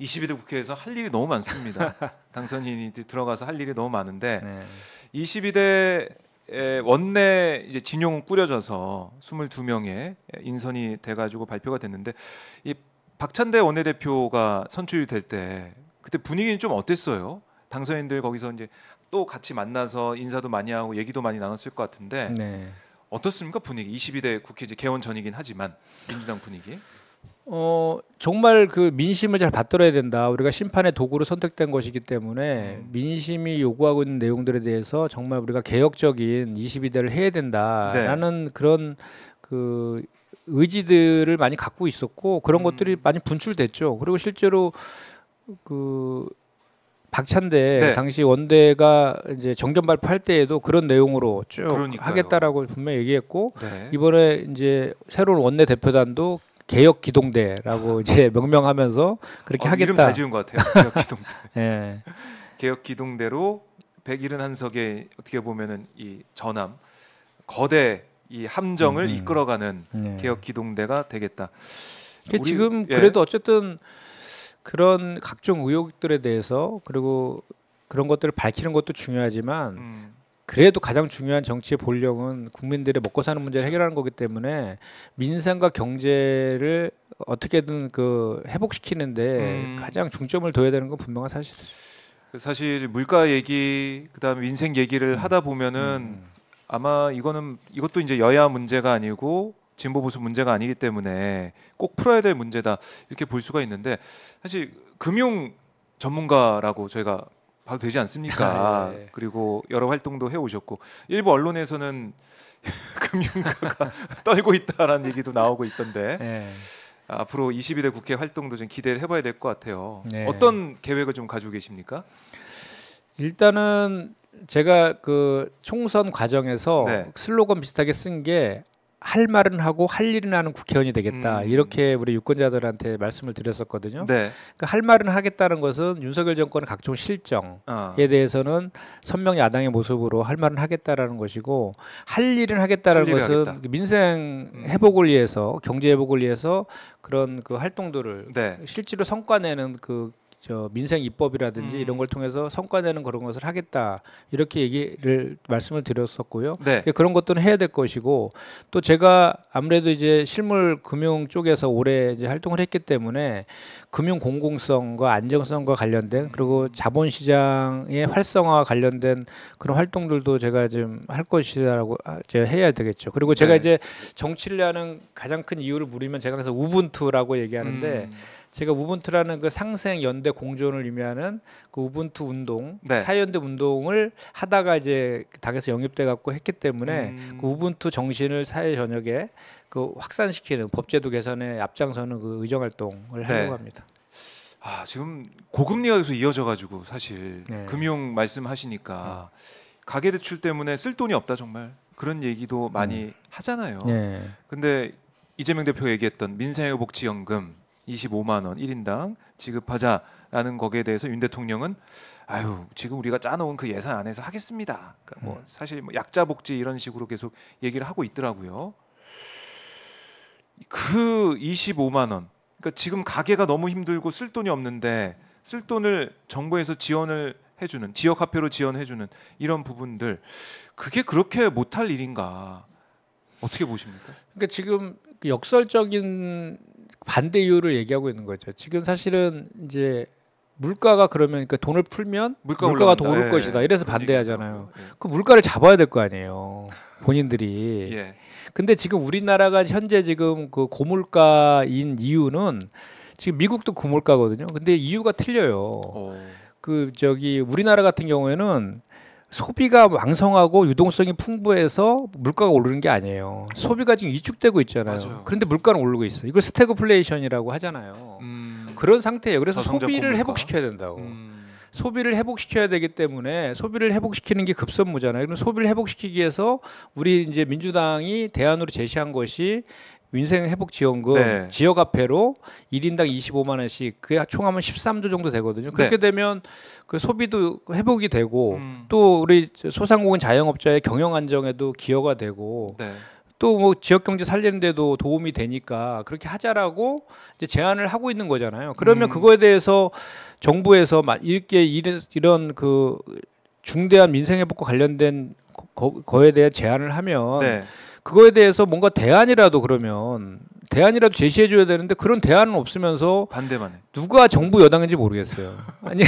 22대 국회에서 할 일이 너무 많습니다. 당선인이 들어가서 할 일이 너무 많은데 네. 22대 원내 이제 진용 꾸려져서 22명의 인선이 돼가지고 발표가 됐는데 이 박찬대 원내대표가 선출될 때 그때 분위기는 좀 어땠어요? 당선인들 거기서 이제 또 같이 만나서 인사도 많이 하고 얘기도 많이 나눴을 것 같은데 네. 어떻습니까 분위기? 22대 국회 이제 개원 전이긴 하지만 민주당 분위기? 어, 정말 그 민심을 잘 받들어야 된다. 우리가 심판의 도구로 선택된 것이기 때문에 음. 민심이 요구하고 있는 내용들에 대해서 정말 우리가 개혁적인 22대를 해야 된다라는 네. 그런 그 의지들을 많이 갖고 있었고 그런 음. 것들이 많이 분출됐죠. 그리고 실제로 그 박찬대 네. 당시 원대가 이제 정견 발표할 때에도 그런 내용으로 쭉 그러니까요. 하겠다라고 분명히 얘기했고 네. 이번에 이제 새로운 원내 대표단도 개혁 기동대라고 이제 명명하면서 그렇게 어, 하겠다. 이름 잘 지은 것 같아요. 개혁 기동대. 예. 개혁 기동대로 171석의 어떻게 보면은 이 전함 거대 이 함정을 음, 음. 이끌어가는 예. 개혁 기동대가 되겠다. 우리, 지금 예. 그래도 어쨌든 그런 각종 의혹들에 대해서 그리고 그런 것들을 밝히는 것도 중요하지만 음. 그래도 가장 중요한 정치의 본령은 국민들의 먹고 사는 문제를 해결하는 거기 때문에 민생과 경제를 어떻게든 그 회복시키는데 음. 가장 중점을 둬야 되는 건 분명한 사실이죠. 그 사실 물가 얘기 그다음에 민생 얘기를 음. 하다 보면은 음. 아마 이거는 이것도 이제 여야 문제가 아니고 진보 보수 문제가 아니기 때문에 꼭 풀어야 될 문제다 이렇게 볼 수가 있는데 사실 금융 전문가라고 저희가 봐도 되지 않습니까? 네. 그리고 여러 활동도 해오셨고 일부 언론에서는 금융가가 떨고 있다라는 얘기도 나오고 있던데 네. 앞으로 22대 국회 활동도 좀 기대를 해봐야 될 것 같아요. 네. 어떤 계획을 좀 가지고 계십니까? 일단은 제가 그 총선 과정에서 네. 슬로건 비슷하게 쓴게 할 말은 하고 할 일은 하는 국회의원이 되겠다 음. 이렇게 우리 유권자들한테 말씀을 드렸었거든요. 네. 그러니까 할 말은 하겠다는 것은 윤석열 정권의 각종 어. 실정에 어. 대해서는 선명 야당의 모습으로 할 말은 하겠다라는 것이고 할 일은 하겠다라는 할 것은 하겠다. 민생 음. 회복을 위해서 경제 회복을 위해서 그런 그 활동들을 네. 실제로 성과내는 그저 민생 입법이라든지 음. 이런 걸 통해서 성과내는 그런 것을 하겠다 이렇게 얘기를 말씀을 드렸었고요. 네. 예, 그런 것들은 해야 될 것이고 또 제가 아무래도 이제 실물 금융 쪽에서 오래 이제 활동을 했기 때문에 금융 공공성과 안정성과 관련된 그리고 음. 자본시장의 활성화와 관련된 그런 활동들도 제가 좀 할 것이라고 아, 제가 해야 되겠죠. 그리고 제가 네. 이제 정치를 하는 가장 큰 이유를 물으면 제가 그래서 우분투라고 얘기하는데. 음. 제가 우분투라는 그 상생 연대 공존을 의미하는 그 우분투 운동 네. 사연대 운동을 하다가 이제 당에서 영입돼 갖고 했기 때문에 음. 그 우분투 정신을 사회 전역에 그 확산시키는 법제도 개선에 앞장서는 그 의정 활동을 네. 하려고 네. 합니다. 아 지금 고금리가 계속 이어져 가지고 사실 네. 금융 말씀하시니까 음. 가계 대출 때문에 쓸 돈이 없다 정말 그런 얘기도 많이 음. 하잖아요. 네. 근데 이재명 대표가 얘기했던 민생회복지연금 25만 원 1인당 지급하자라는 거에 대해서 윤 대통령은 아유 지금 우리가 짜놓은 그 예산 안에서 하겠습니다. 그러니까 뭐 음. 사실 뭐 약자 복지 이런 식으로 계속 얘기를 하고 있더라고요. 그 25만 원. 그러니까 지금 가게가 너무 힘들고 쓸 돈이 없는데 쓸 돈을 정부에서 지원을 해주는 지역 화폐로 지원해주는 이런 부분들 그게 그렇게 못할 일인가 어떻게 보십니까? 그러니까 지금 역설적인 반대 이유를 얘기하고 있는 거죠. 지금 사실은 이제 물가가 그러면 그러니까 돈을 풀면 물가 물가가 더 오를 예, 것이다. 예. 이래서 반대하잖아요. 예. 그 물가를 잡아야 될 거 아니에요. 본인들이. 예. 근데 지금 우리나라가 현재 지금 그 고물가인 이유는 지금 미국도 고물가거든요. 근데 이유가 틀려요. 오. 그 저기 우리나라 같은 경우에는 소비가 왕성하고 유동성이 풍부해서 물가가 오르는 게 아니에요. 소비가 지금 위축되고 있잖아요. 맞아요. 그런데 물가는 오르고 있어. 요 이걸 스태그플레이션이라고 하잖아요. 음. 그런 상태예요. 그래서 소비를 고물가? 회복시켜야 된다고. 음. 소비를 회복시켜야 되기 때문에 소비를 회복시키는 게 급선무잖아요. 그럼 소비를 회복시키기 위해서 우리 이제 민주당이 대안으로 제시한 것이 민생 회복 지원금 네. 지역 화폐로 1인당 25만 원씩 그게 총하면 13조 정도 되거든요. 네. 그렇게 네. 되면 그 소비도 회복이 되고 음. 또 우리 소상공인 자영업자의 경영 안정에도 기여가 되고 네. 또뭐 지역 경제 살리는데도 도움이 되니까 그렇게 하자라고 이제 제안을 하고 있는 거잖아요. 그러면 음. 그거에 대해서 정부에서 막 이렇게 이런, 이런 그 중대한 민생 회복과 관련된 거, 거에 대해 제안을 하면 네. 그거에 대해서 뭔가 대안이라도 그러면 대안이라도 제시해 줘야 되는데 그런 대안은 없으면서 반대만 해. 누가 정부 여당인지 모르겠어요. 아니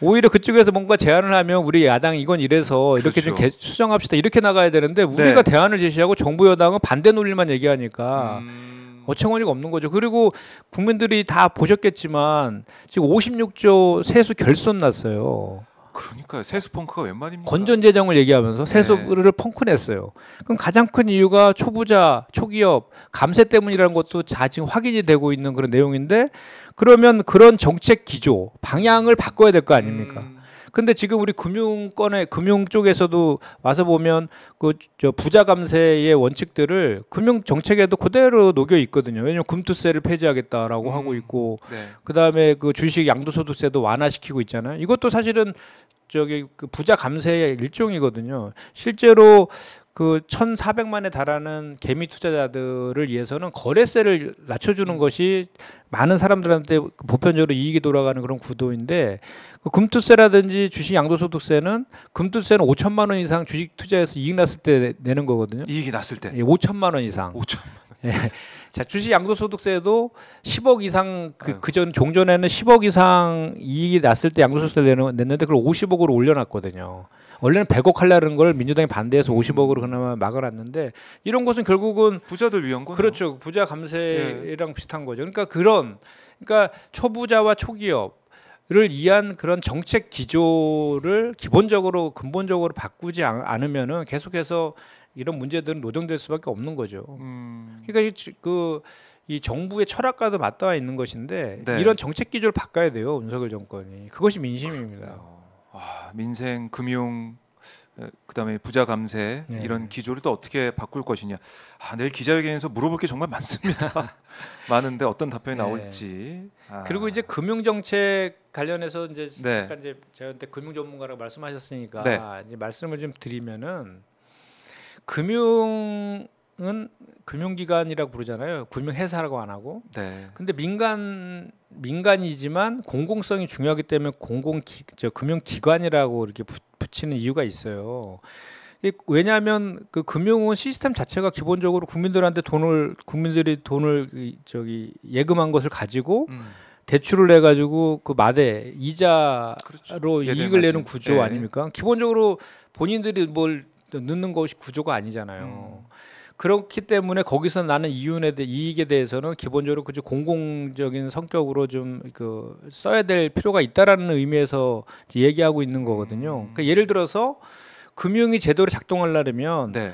오히려 그쪽에서 뭔가 제안을 하면 우리 야당 이건 이래서 그렇죠. 이렇게 좀 그렇죠. 개, 수정합시다 이렇게 나가야 되는데 우리가 네. 대안을 제시하고 정부 여당은 반대 논리만 얘기하니까 음... 어처구니가 없는 거죠. 그리고 국민들이 다 보셨겠지만 지금 56조 세수 결손 났어요. 그러니까 세수 펑크가 웬 말입니까? 건전 재정을 얘기하면서 네. 세수를 네. 펑크 냈어요. 그럼 가장 큰 이유가 초부자, 초기업 감세 때문이라는 것도 자 지금 확인이 되고 있는 그런 내용인데 그러면 그런 정책 기조 방향을 바꿔야 될 거 아닙니까? 음. 근데 지금 우리 금융권의 금융 쪽에서도 와서 보면 그 저 부자 감세의 원칙들을 금융 정책에도 그대로 녹여 있거든요. 왜냐면 금투세를 폐지하겠다라고 음. 하고 있고 네. 그다음에 그 주식 양도소득세도 완화시키고 있잖아요. 이것도 사실은 저기 그 부자 감세의 일종이거든요. 실제로 그 1,400만에 달하는 개미 투자자들을 위해서는 거래세를 낮춰주는 것이 많은 사람들한테 보편적으로 이익이 돌아가는 그런 구도인데 그 금투세라든지 주식 양도소득세는 금투세는 5천만 원 이상 주식 투자해서 이익 났을 때 내는 거거든요. 이익이 났을 때. 예, 5천만 원 이상. 5천만 원. 예. 자 주식 양도소득세도 10억 이상 그 네. 그전 종전에는 10억 이상 이익이 났을 때 양도소득세 내는 냈는데 그걸 50억으로 올려놨거든요. 원래는 100억 하려는 걸 민주당이 반대해서 50억으로 그나마 막아놨는데 이런 것은 결국은 부자들 위한 거죠. 그렇죠. 부자 감세랑 예. 비슷한 거죠. 그러니까 그런 그러니까 초부자와 초기업 를 위한 그런 정책 기조를 기본적으로 근본적으로 바꾸지 않으면은 계속해서 이런 문제들은 노정될 수밖에 없는 거죠. 음. 그러니까 이, 그, 이 정부의 철학과도 맞닿아 있는 것인데 네. 이런 정책 기조를 바꿔야 돼요. 윤석열 정권이 그것이 민심입니다. 아. 아, 민생, 금융, 그다음에 부자 감세 네. 이런 기조를 또 어떻게 바꿀 것이냐. 아, 내일 기자회견에서 물어볼 게 정말 많습니다. 많은데 어떤 답변이 네. 나올지. 아. 그리고 이제 금융 정책 관련해서 이제 네. 잠깐 이제 저한테 금융 전문가라고 말씀하셨으니까 네. 이제 말씀을 좀 드리면은 금융 은 금융기관이라고 부르잖아요. 금융회사라고 안 하고. 네. 근데 민간 민간이지만 공공성이 중요하기 때문에 공공 기저 금융기관이라고 이렇게 부, 붙이는 이유가 있어요. 왜냐하면 그 금융은 시스템 자체가 기본적으로 국민들한테 돈을 국민들이 돈을 저기 예금한 것을 가지고 음. 대출을 해 가지고 그 마대 이자로 그렇죠. 이익을 내는 구조 네. 아닙니까? 기본적으로 본인들이 뭘 넣는 것이 구조가 아니잖아요. 음. 그렇기 때문에 거기서 나는 이윤에 대해 이익에 대해서는 기본적으로 그저 공공적인 성격으로 좀 그 써야 될 필요가 있다라는 의미에서 얘기하고 있는 거거든요. 음. 그러니까 예를 들어서 금융이 제대로 작동하려면 네.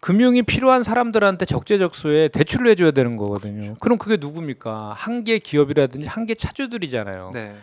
금융이 필요한 사람들한테 적재적소에 대출을 해줘야 되는 거거든요. 그렇죠. 그럼 그게 누굽니까? 한 개 기업이라든지 한 개 차주들이잖아요. 네.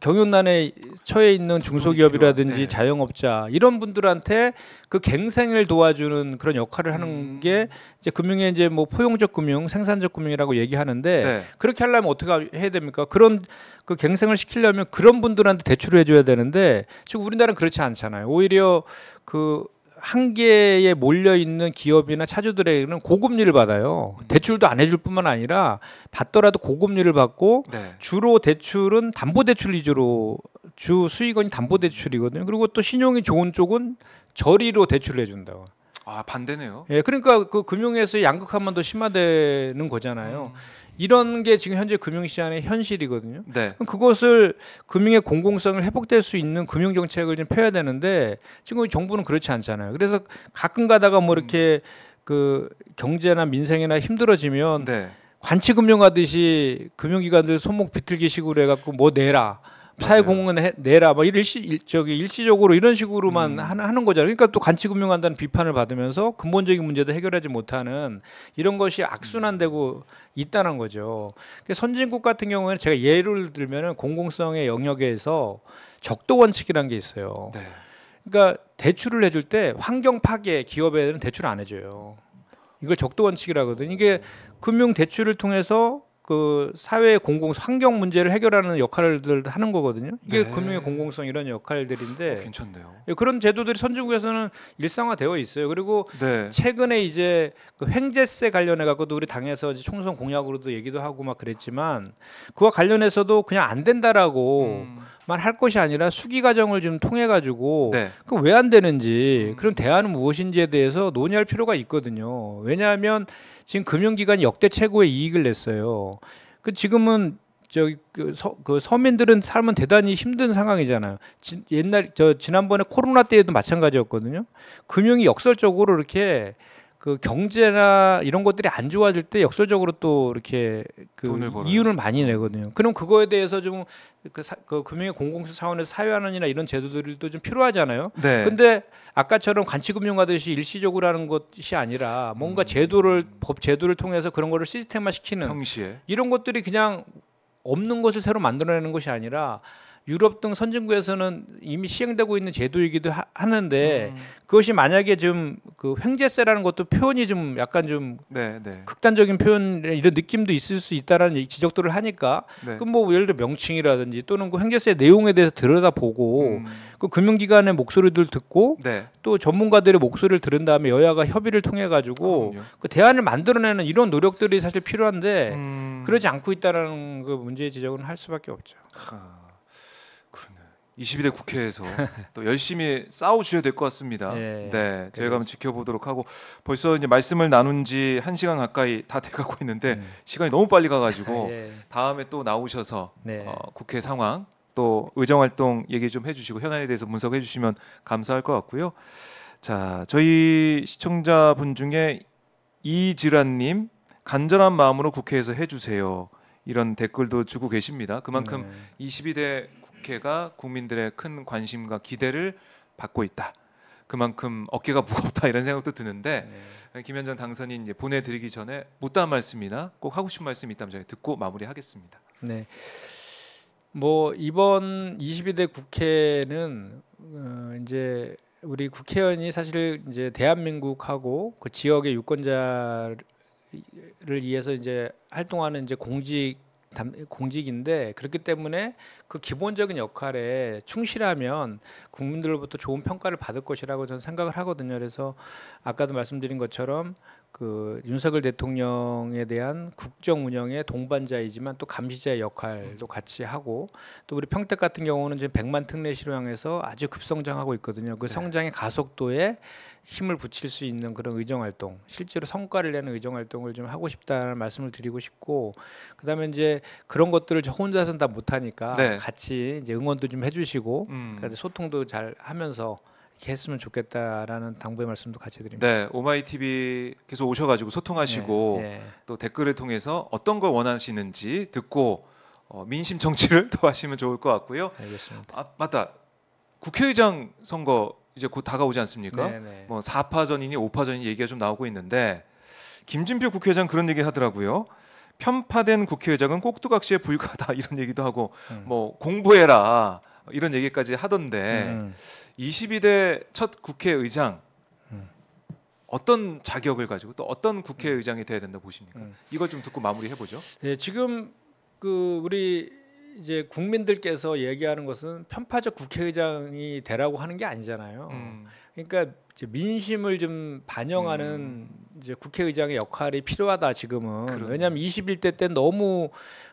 경영난에 처해 있는 중소기업이라든지 네. 자영업자 이런 분들한테 그 갱생을 도와주는 그런 역할을 하는 음. 게 이제 금융에 이제 뭐 포용적 금융, 생산적 금융이라고 얘기하는데 네. 그렇게 하려면 어떻게 해야 됩니까? 그런 그 갱생을 시키려면 그런 분들한테 대출을 해줘야 되는데 지금 우리나라는 그렇지 않잖아요. 오히려 그 한계에 몰려 있는 기업이나 차주들에게는 고금리를 받아요. 음. 대출도 안 해줄 뿐만 아니라 받더라도 고금리를 받고 네. 주로 대출은 담보 대출 위주로 주 수익원이 담보 대출이거든요. 그리고 또 신용이 좋은 쪽은 저리로 대출을 해준다고. 아 반대네요. 예, 그러니까 그 금융에서 양극화만 더 심화되는 거잖아요. 음. 이런 게 지금 현재 금융시장의 현실이거든요. 네. 그럼 그것을 금융의 공공성을 회복될 수 있는 금융 정책을 좀 펴야 되는데 지금 정부는 그렇지 않잖아요. 그래서 가끔 가다가 뭐 음. 이렇게 음. 그 경제나 민생이나 힘들어지면 네. 관치금융 하듯이 금융기관들 손목 비틀기식으로 해갖고 뭐 내라. 사회공헌 내라 뭐 일시 저기 일시적으로 이런 식으로만 음. 하는 거잖아요. 그러니까 또 간치금융한다는 비판을 받으면서 근본적인 문제도 해결하지 못하는 이런 것이 악순환되고 있다는 거죠. 그 선진국 같은 경우에는 제가 예를 들면은 공공성의 영역에서 적도 원칙이라는 게 있어요. 네. 그러니까 대출을 해줄 때 환경 파괴 기업에는 대출 안 해줘요. 이걸 적도 원칙이라거든. 이게 금융 대출을 통해서 그 사회 의 공공 환경 문제를 해결하는 역할들 하는 거거든요. 이게 네. 금융의 공공성 이런 역할들인데 어, 괜찮네요. 예, 그런 제도들이 선진국에서는 일상화되어 있어요. 그리고 네. 최근에 이제 그 횡재세 관련해 갖고도 우리 당에서 이제 총선 공약으로도 얘기도 하고 막 그랬지만 그와 관련해서도 그냥 안 된다라고 음. 만할 것이 아니라 수기 과정을 좀 통해 가지고 네. 그왜 안 되는지 음. 그럼 대안은 무엇인지에 대해서 논의할 필요가 있거든요. 왜냐하면 지금 금융기관이 역대 최고의 이익을 냈어요. 그 지금은 저기 그, 서, 그 서민들은 삶은 대단히 힘든 상황이잖아요. 지, 옛날 저 지난번에 코로나 때에도 마찬가지였거든요. 금융이 역설적으로 이렇게 그 경제나 이런 것들이 안 좋아질 때 역설적으로 또 이렇게 그 이윤을 많이 내거든요. 그럼 그거에 대해서 좀그 그 금융의 공공성 차원에서 사회환는이나 이런 제도들도 좀 필요하잖아요. 네. 근데 아까처럼 관치금융 하듯이 일시적으로 하는 것이 아니라 뭔가 음. 제도를 법 제도를 통해서 그런 거를 시스템화 시키는 이런 것들이 그냥 없는 것을 새로 만들어내는 것이 아니라 유럽 등 선진국에서는 이미 시행되고 있는 제도이기도 하, 하 는데 음. 그것이 만약에 좀 그 횡재세라는 것도 표현이 좀 약간 좀 네, 네. 극단적인 표현 이런 느낌도 있을 수 있다라는 지적들을 하니까 네. 그뭐 예를 들어 명칭이라든지 또는 그 횡재세 내용에 대해서 들여다보고 음. 그 금융기관의 목소리들 듣고 네. 또 전문가들의 목소리를 들은 다음에 여야가 협의를 통해 가지고 그그 대안을 만들어내는 이런 노력들이 사실 필요한데 음. 그러지 않고 있다라는 그 문제의 지적은 할 수밖에 없죠. 하. 22대 국회에서 또 열심히 싸우셔야 될 것 같습니다. 예, 네, 예. 저희가 한번 지켜보도록 하고 벌써 이제 말씀을 나눈 지 1시간 가까이 다 돼가고 있는데 음. 시간이 너무 빨리 가가지고 예. 다음에 또 나오셔서 네. 어, 국회 상황 또 의정활동 얘기 좀 해주시고 현안에 대해서 분석해 주시면 감사할 것 같고요. 자, 저희 시청자분 중에 이지란님 간절한 마음으로 국회에서 해주세요. 이런 댓글도 주고 계십니다. 그만큼 네. 22대 국회가 국민들의 큰 관심과 기대를 받고 있다. 그만큼 어깨가 무겁다 이런 생각도 드는데 네. 김현정 당선인 이제 보내드리기 전에 못다한 말씀이나 꼭 하고 싶은 말씀 있다면 저희 듣고 마무리하겠습니다. 네. 뭐 이번 22대 국회는 어 이제 우리 국회의원이 사실 이제 대한민국하고 그 지역의 유권자를 위해서 이제 활동하는 이제 공직 공직인데 그렇기 때문에 그 기본적인 역할에 충실하면 국민들로부터 좋은 평가를 받을 것이라고 저는 생각을 하거든요. 그래서 아까도 말씀드린 것처럼 그 윤석열 대통령에 대한 국정 운영의 동반자이지만 또 감시자의 역할도 같이 하고 또 우리 평택 같은 경우는 지금 100만 특례 시로향해서 아주 급성장하고 있거든요. 그 네. 성장의 가속도에 힘을 붙일 수 있는 그런 의정 활동, 실제로 성과를 내는 의정 활동을 좀 하고 싶다는 말씀을 드리고 싶고 그다음에 이제 그런 것들을 저 혼자서는 다 못하니까 네. 같이 이제 응원도 좀 해주시고 음. 소통도 잘 하면서. 했으면 좋겠다라는 당부의 말씀도 같이 드립니다. 네, 오마이 TV 계속 오셔가지고 소통하시고 네, 네. 또 댓글을 통해서 어떤 걸 원하시는지 듣고 어, 민심 정치를 더 하시면 좋을 것 같고요. 알겠습니다. 아, 맞다. 국회의장 선거 이제 곧 다가오지 않습니까? 네네. 네. 뭐 4파전이니 5파전이니 얘기가 좀 나오고 있는데 김진표 국회의장 그런 얘기 하더라고요. 편파된 국회의장은 꼭두각시에 불과하다 이런 얘기도 하고 음. 뭐 공부해라. 이런 얘기까지 하던데 음. 22대 첫 국회의장 음. 어떤 자격을 가지고 또 어떤 국회의장이 돼야 된다 보십니까? 음. 이걸 좀 듣고 마무리해 보죠. 네, 지금 그 우리 이제 국민들께서 얘기하는 것은 편파적 국회의장이 되라고 하는 게 아니잖아요. 음. 그러니까 민심을 좀 반영하는 음. 이제 국회의장의 역할이 필요하다 지금은 그러네. 왜냐하면 21대 때 너무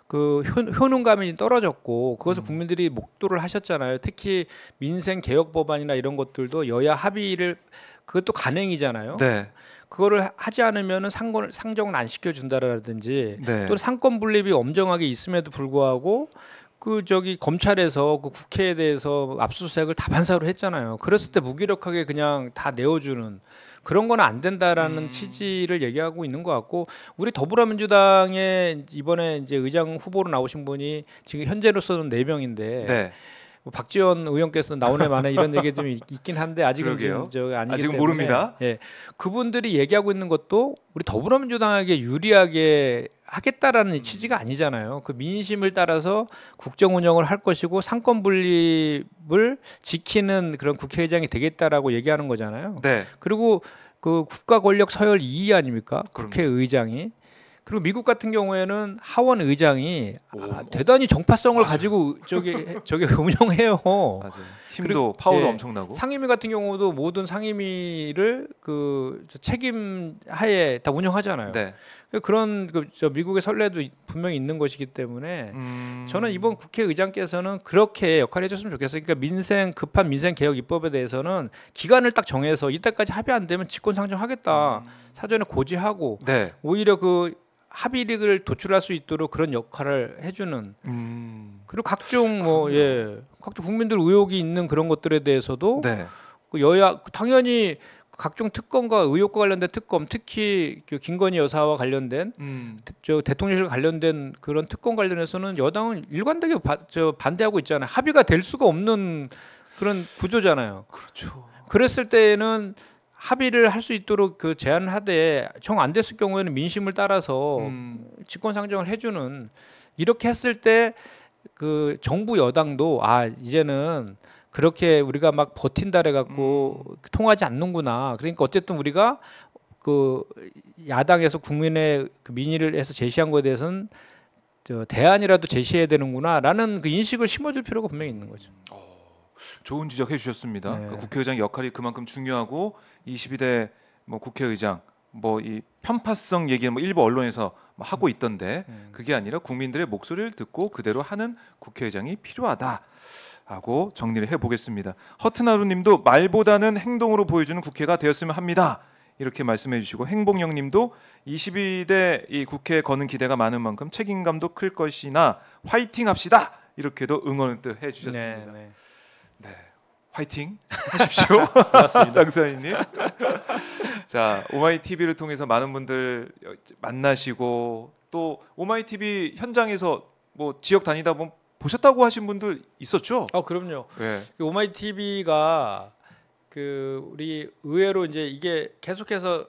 그 효능감이 떨어졌고 그것을 음. 국민들이 목도를 하셨잖아요. 특히 민생 개혁 법안이나 이런 것들도 여야 합의를 그것도 간행이잖아요. 네. 그거를 하지 않으면은 상권 상정을 안 시켜준다라든지 네. 또 상권 분립이 엄정하게 있음에도 불구하고 그 저기 검찰에서 그 국회에 대해서 압수수색을 다반사로 했잖아요. 그랬을 때 무기력하게 그냥 다 내어주는 그런 건 안 된다라는 음. 취지를 얘기하고 있는 것 같고 우리 더불어민주당의 이번에 이제 의장 후보로 나오신 분이 지금 현재로서는 네 명인데. 네. 뭐 박지원 의원께서 나오네 만에 이런 얘기 좀 있긴 한데 아직은 좀저 아니기 아직은 때문에 모릅니다. 예, 그분들이 얘기하고 있는 것도 우리 더불어민주당에게 유리하게 하겠다라는 음. 취지가 아니잖아요. 그 민심을 따라서 국정 운영을 할 것이고 상권 분립을 지키는 그런 국회의장이 되겠다라고 얘기하는 거잖아요. 네. 그리고 그 국가 권력 서열 2위 아닙니까? 국회의장이. 그리고 미국 같은 경우에는 하원 의장이 아, 대단히 정파성을 맞아. 가지고 저기 저기 운영해요. 맞아요. 힘도 그리고, 파워도 예, 엄청나고 상임위 같은 경우도 모든 상임위를 그 책임 하에 다 운영하잖아요. 네. 그런 그저 미국의 선례도 분명히 있는 것이기 때문에 음... 저는 이번 국회의장께서는 그렇게 역할을 해줬으면 좋겠어요. 그러니까 민생 급한 민생 개혁 입법에 대해서는 기간을 딱 정해서 이때까지 합의 안 되면 직권 상정하겠다 음... 사전에 고지하고 네. 오히려 그 합의력을 도출할 수 있도록 그런 역할을 해주는 음... 그리고 각종 뭐 예, 각종 국민들 의혹이 있는 그런 것들에 대해서도 네. 그 여야 당연히 각종 특검과 의혹과 관련된 특검, 특히 그 김건희 여사와 관련된 음. 저 대통령실 관련된 그런 특검 관련해서는 여당은 일관되게 바, 저 반대하고 있잖아요. 합의가 될 수가 없는 그런 구조잖아요. 그렇죠. 그랬을 때는 에 합의를 할 수 있도록 그 제안을 하되 정 안 됐을 경우에는 민심을 따라서 음. 직권 상정을 해주는 이렇게 했을 때 그 정부 여당도 아 이제는 그렇게 우리가 막 버틴다 그래 갖고 음. 통하지 않는구나. 그러니까 어쨌든 우리가 그 야당에서 국민의 그 민의를 해서 제시한 것에 대해서는 저 대안이라도 제시해야 되는구나라는 그 인식을 심어줄 필요가 분명히 있는 거죠. 어, 좋은 지적해 주셨습니다. 네. 그 국회의장 역할이 그만큼 중요하고 22대 뭐 국회의장 뭐 이 편파성 얘기는 뭐 일부 언론에서 뭐 하고 있던데 음. 그게 아니라 국민들의 목소리를 듣고 그대로 하는 국회의장이 필요하다. 하고 정리를 해보겠습니다. 허튼하루님도 말보다는 행동으로 보여주는 국회가 되었으면 합니다. 이렇게 말씀해 주시고 행복영님도 22대 이 국회에 거는 기대가 많은 만큼 책임감도 클 것이나 화이팅합시다 이렇게도 응원을 해주셨습니다. 네, 네, 네. 화이팅 하십시오. 당사인님. 자, 오마이 TV를 통해서 많은 분들 만나시고 또 오마이 TV 현장에서 뭐 지역 다니다 보면 보셨다고 하신 분들 있었죠? 아 그럼요. 네. 오마이 TV가 그 우리 의외로 이제 이게 계속해서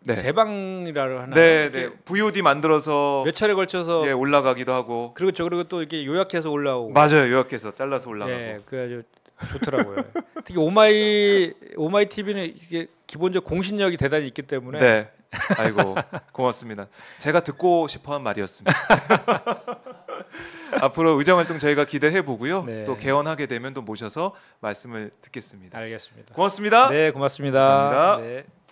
네. 재방이라고 하나 네, 네. VOD 만들어서 몇 차례 걸쳐서 예, 올라가기도 하고 그렇죠. 그리고 또 이렇게 요약해서 올라오고 맞아요. 요약해서 잘라서 올라가고 네, 그래가 좋더라고요. 특히 오마이 오마이 TV는 이게 기본적 공신력이 대단히 있기 때문에 네. 아이고 고맙습니다. 제가 듣고 싶어한 말이었습니다. 앞으로 의정 활동 저희가 기대해 보고요. 네. 또 개원하게 되면 또 모셔서 말씀을 듣겠습니다. 알겠습니다. 고맙습니다. 네, 고맙습니다. 감사합니다. 네.